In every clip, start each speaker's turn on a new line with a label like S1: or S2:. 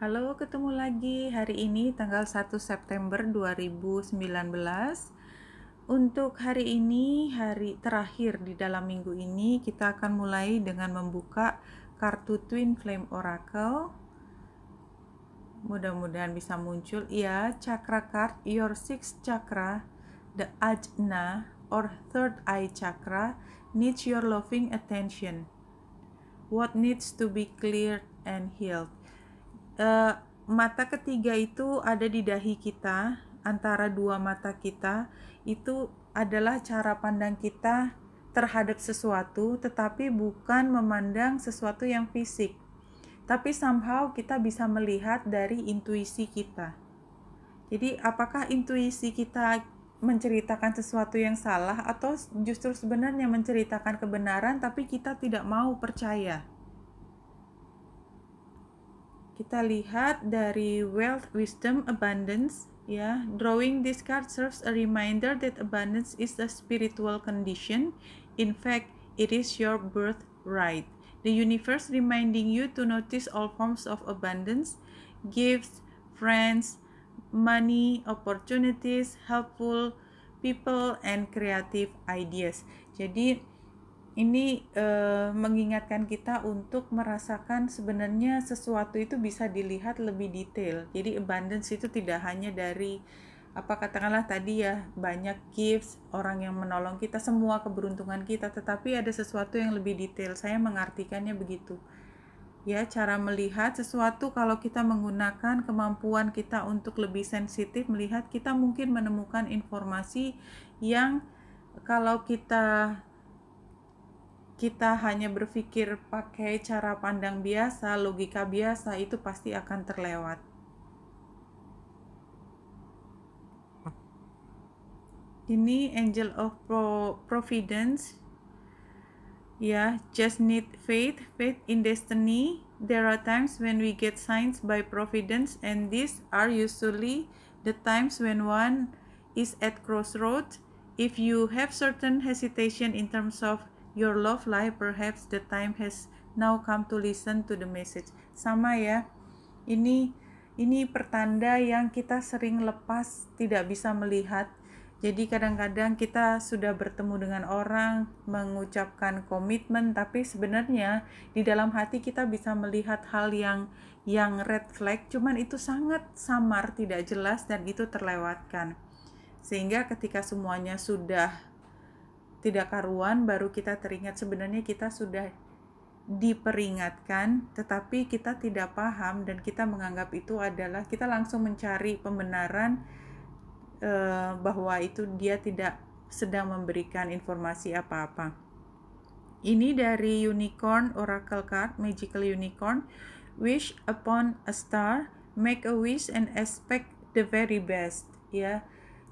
S1: Halo, ketemu lagi hari ini tanggal 1 September 2019. Untuk hari ini, hari terakhir di dalam minggu ini, kita akan mulai dengan membuka kartu Twin Flame Oracle. Mudah-mudahan bisa muncul ya chakra card your sixth chakra, the ajna or third eye chakra needs your loving attention. What needs to be cleared and healed? uh, mata ketiga itu ada di dahi kita antara dua mata kita itu adalah cara pandang kita terhadap sesuatu tetapi bukan memandang sesuatu yang fisik tapi somehow kita bisa melihat dari intuisi kita jadi apakah intuisi kita menceritakan sesuatu yang salah atau justru sebenarnya menceritakan kebenaran tapi kita tidak mau percaya kita lihat dari wealth wisdom abundance ya drawing this card serves a reminder that abundance is a spiritual condition in fact it is your birthright the universe reminding you to notice all forms of abundance gifts friends money opportunities helpful people and creative ideas jadi ini e, mengingatkan kita untuk merasakan sebenarnya sesuatu itu bisa dilihat lebih detail. Jadi abundance itu tidak hanya dari apa katakanlah tadi ya banyak gifts orang yang menolong kita semua keberuntungan kita tetapi ada sesuatu yang lebih detail saya mengartikannya begitu ya cara melihat sesuatu kalau kita menggunakan kemampuan kita untuk lebih sensitif melihat kita mungkin menemukan informasi yang kalau kita kita hanya berpikir pakai cara pandang biasa, logika biasa, itu pasti akan terlewat. Ini Angel of Providence. Ya, yeah, just need faith, faith in destiny. There are times when we get signs by providence and these are usually the times when one is at crossroads. If you have certain hesitation in terms of your love life perhaps the time has now come to listen to the message sama ya ini ini pertanda yang kita sering lepas tidak bisa melihat jadi kadang-kadang kita sudah bertemu dengan orang mengucapkan komitmen tapi sebenarnya di dalam hati kita bisa melihat hal yang yang red flag cuman itu sangat samar tidak jelas dan itu terlewatkan. Sehingga ketika semuanya sudah tidak karuan baru kita teringat sebenarnya kita sudah diperingatkan tetapi kita tidak paham dan kita menganggap itu adalah kita langsung mencari pembenaran eh, bahwa itu dia tidak sedang memberikan informasi apa-apa. Ini dari unicorn oracle card magical unicorn wish upon a star make a wish and expect the very best ya.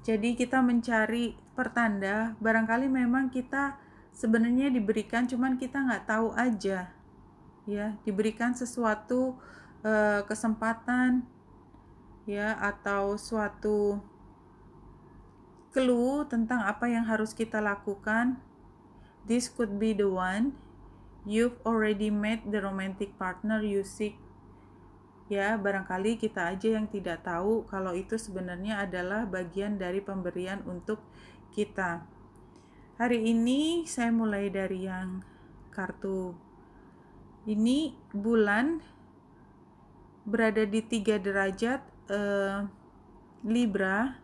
S1: Jadi kita mencari pertanda barangkali memang kita sebenarnya diberikan cuman kita nggak tahu aja ya diberikan sesuatu e, kesempatan ya atau suatu clue tentang apa yang harus kita lakukan this could be the one you've already met the romantic partner you seek ya barangkali kita aja yang tidak tahu kalau itu sebenarnya adalah bagian dari pemberian untuk kita. Hari ini saya mulai dari yang kartu ini bulan berada di tiga derajat eh, Libra.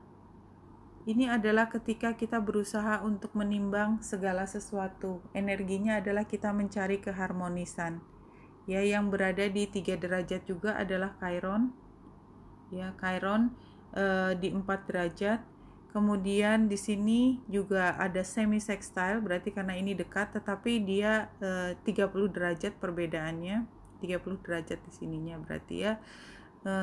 S1: Ini adalah ketika kita berusaha untuk menimbang segala sesuatu. Energinya adalah kita mencari keharmonisan. Ya, yang berada di tiga derajat juga adalah Chiron. Ya, Chiron eh, di empat derajat Kemudian di sini juga ada semi sextile berarti karena ini dekat tetapi dia e, eh, 30 derajat perbedaannya. 30 derajat di sininya berarti ya. E,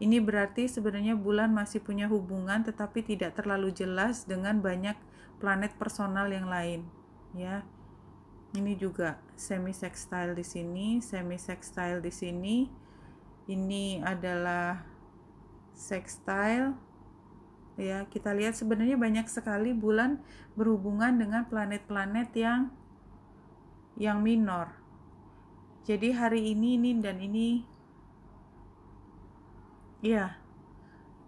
S1: ini berarti sebenarnya bulan masih punya hubungan tetapi tidak terlalu jelas dengan banyak planet personal yang lain ya. Ini juga semi sextile di sini, semi sextile di sini. Ini adalah sextile ya kita lihat sebenarnya banyak sekali bulan berhubungan dengan planet-planet yang yang minor jadi hari ini ini dan ini ya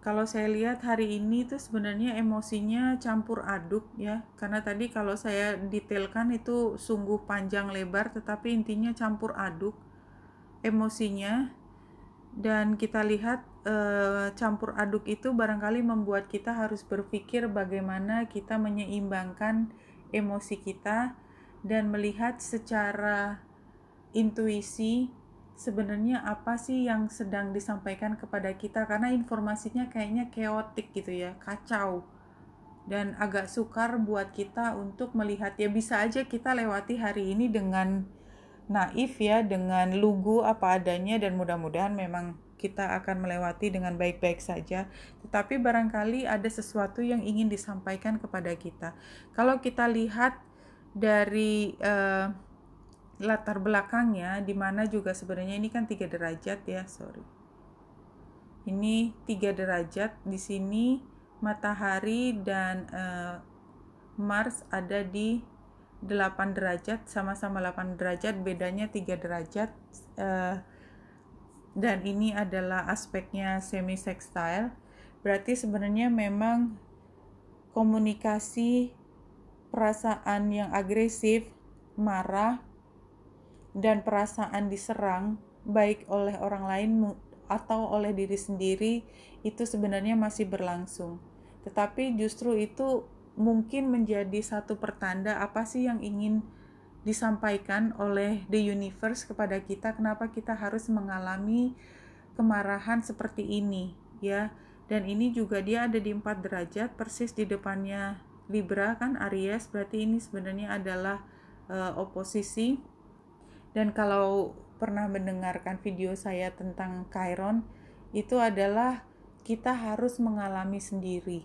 S1: kalau saya lihat hari ini itu sebenarnya emosinya campur aduk ya karena tadi kalau saya detailkan itu sungguh panjang lebar tetapi intinya campur aduk emosinya dan kita lihat Eh, campur aduk itu barangkali membuat kita harus berpikir bagaimana kita menyeimbangkan emosi kita dan melihat secara intuisi sebenarnya apa sih yang sedang disampaikan kepada kita karena informasinya kayaknya keotik gitu ya, kacau. Dan agak sukar buat kita untuk melihat ya bisa aja kita lewati hari ini dengan naif ya, dengan lugu apa adanya dan mudah-mudahan memang kita akan melewati dengan baik-baik saja, tetapi barangkali ada sesuatu yang ingin disampaikan kepada kita. Kalau kita lihat dari uh, latar belakangnya, di mana juga sebenarnya ini kan tiga derajat ya, sorry. Ini tiga derajat di sini matahari dan uh, Mars ada di 8 derajat sama-sama 8 derajat bedanya 3 derajat eh, dan ini adalah aspeknya semi sextile berarti sebenarnya memang komunikasi perasaan yang agresif marah dan perasaan diserang baik oleh orang lain atau oleh diri sendiri itu sebenarnya masih berlangsung tetapi justru itu mungkin menjadi satu pertanda apa sih yang ingin disampaikan oleh the universe kepada kita kenapa kita harus mengalami kemarahan seperti ini ya dan ini juga dia ada di empat derajat persis di depannya Libra kan Aries berarti ini sebenarnya adalah uh, oposisi dan kalau pernah mendengarkan video saya tentang Chiron itu adalah kita harus mengalami sendiri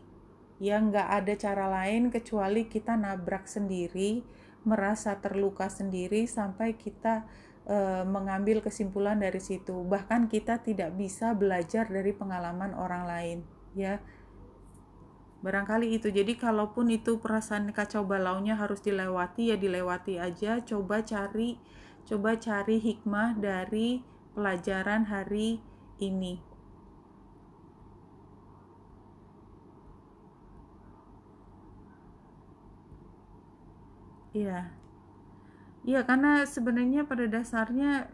S1: ya nggak ada cara lain kecuali kita nabrak sendiri merasa terluka sendiri sampai kita e, mengambil kesimpulan dari situ. Bahkan kita tidak bisa belajar dari pengalaman orang lain, ya. Barangkali itu. Jadi kalaupun itu perasaan kacau balaunya harus dilewati ya dilewati aja, coba cari coba cari hikmah dari pelajaran hari ini Iya. Iya, karena sebenarnya pada dasarnya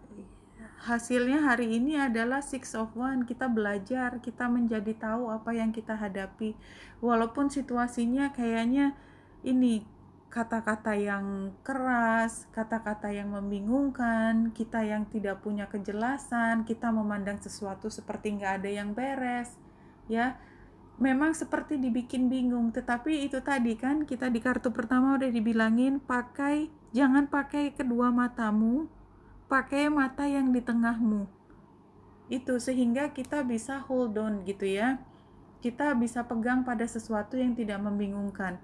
S1: hasilnya hari ini adalah six of one kita belajar kita menjadi tahu apa yang kita hadapi walaupun situasinya kayaknya ini kata-kata yang keras, kata-kata yang membingungkan, kita yang tidak punya kejelasan, kita memandang sesuatu seperti nggak ada yang beres, ya memang seperti dibikin bingung, tetapi itu tadi kan kita di kartu pertama udah dibilangin pakai jangan pakai kedua matamu, pakai mata yang di tengahmu. Itu sehingga kita bisa hold on gitu ya. Kita bisa pegang pada sesuatu yang tidak membingungkan.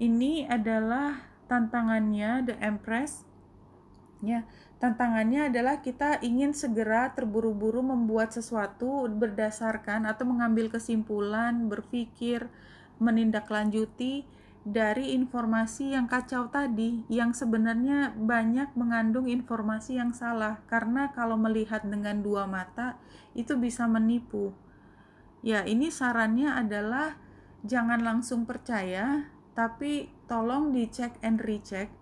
S1: Ini adalah tantangannya The Empress selanjutnya. Tantangannya adalah kita ingin segera terburu-buru membuat sesuatu berdasarkan atau mengambil kesimpulan, berpikir, menindaklanjuti dari informasi yang kacau tadi yang sebenarnya banyak mengandung informasi yang salah karena kalau melihat dengan dua mata itu bisa menipu. Ya, ini sarannya adalah jangan langsung percaya tapi tolong dicek and recheck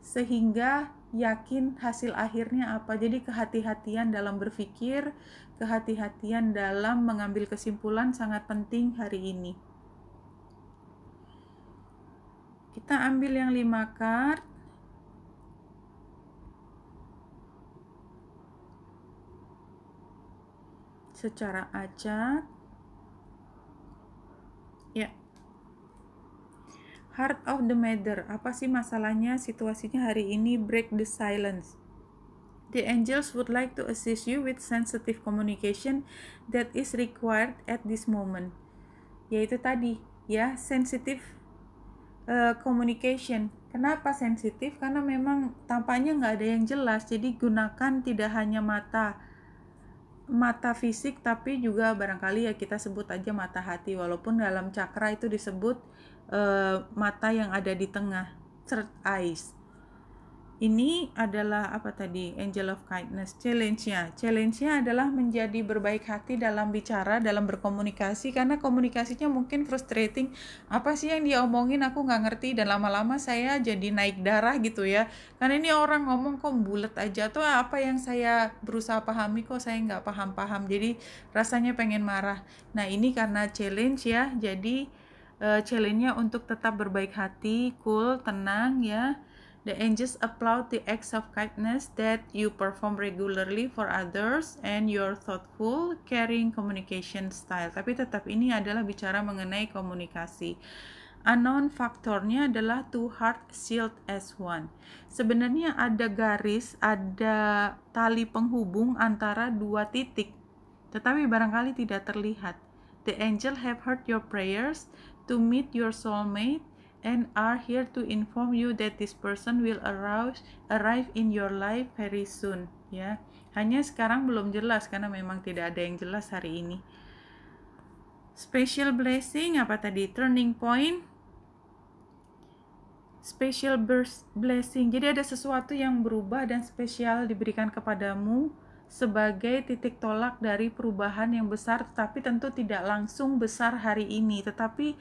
S1: sehingga yakin hasil akhirnya apa. Jadi kehati-hatian dalam berpikir, kehati-hatian dalam mengambil kesimpulan sangat penting hari ini. Kita ambil yang lima kart secara acak Heart of the matter, apa sih masalahnya, situasinya hari ini, break the silence. The angels would like to assist you with sensitive communication that is required at this moment. Yaitu tadi, ya, sensitive uh, communication. Kenapa sensitif? Karena memang tampaknya nggak ada yang jelas, jadi gunakan tidak hanya mata, mata fisik tapi juga barangkali ya kita sebut aja mata hati walaupun dalam cakra itu disebut Eh, mata yang ada di tengah, third eyes. Ini adalah apa tadi? Angel of kindness challenge-nya. Challenge-nya adalah menjadi berbaik hati dalam bicara, dalam berkomunikasi karena komunikasinya mungkin frustrating. Apa sih yang dia omongin aku nggak ngerti dan lama-lama saya jadi naik darah gitu ya. Karena ini orang ngomong kok bulat aja tuh apa yang saya berusaha pahami kok saya nggak paham-paham. Jadi rasanya pengen marah. Nah, ini karena challenge ya. Jadi uh, challenge-nya untuk tetap berbaik hati, cool, tenang ya. The angels applaud the acts of kindness that you perform regularly for others and your thoughtful, caring communication style. Tapi tetap ini adalah bicara mengenai komunikasi. Unknown faktornya adalah two heart sealed as one. Sebenarnya ada garis, ada tali penghubung antara dua titik, tetapi barangkali tidak terlihat. The angel have heard your prayers to meet your soulmate and are here to inform you that this person will arouse, arrive in your life very soon ya hanya sekarang belum jelas karena memang tidak ada yang jelas hari ini special blessing apa tadi turning point special blessing jadi ada sesuatu yang berubah dan spesial diberikan kepadamu sebagai titik tolak dari perubahan yang besar, tapi tentu tidak langsung besar hari ini, tetapi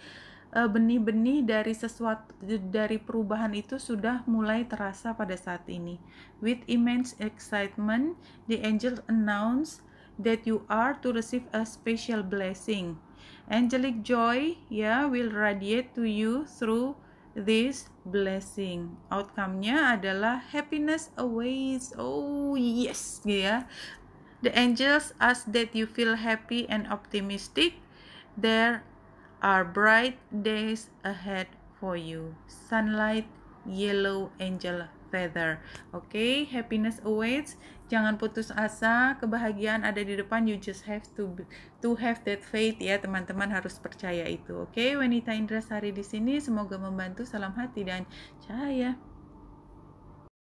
S1: e, benih-benih dari sesuatu dari perubahan itu sudah mulai terasa pada saat ini. With immense excitement, the angel announced that you are to receive a special blessing. Angelic joy, yeah, will radiate to you through this blessing. Outcome-nya adalah happiness awaits. Oh, yes, gitu ya. The angels ask that you feel happy and optimistic. There are bright days ahead for you. Sunlight, yellow angel feather. Oke, okay? happiness awaits jangan putus asa kebahagiaan ada di depan you just have to to have that faith ya teman-teman harus percaya itu oke okay? wanita Indra Sari di sini semoga membantu salam hati dan cahaya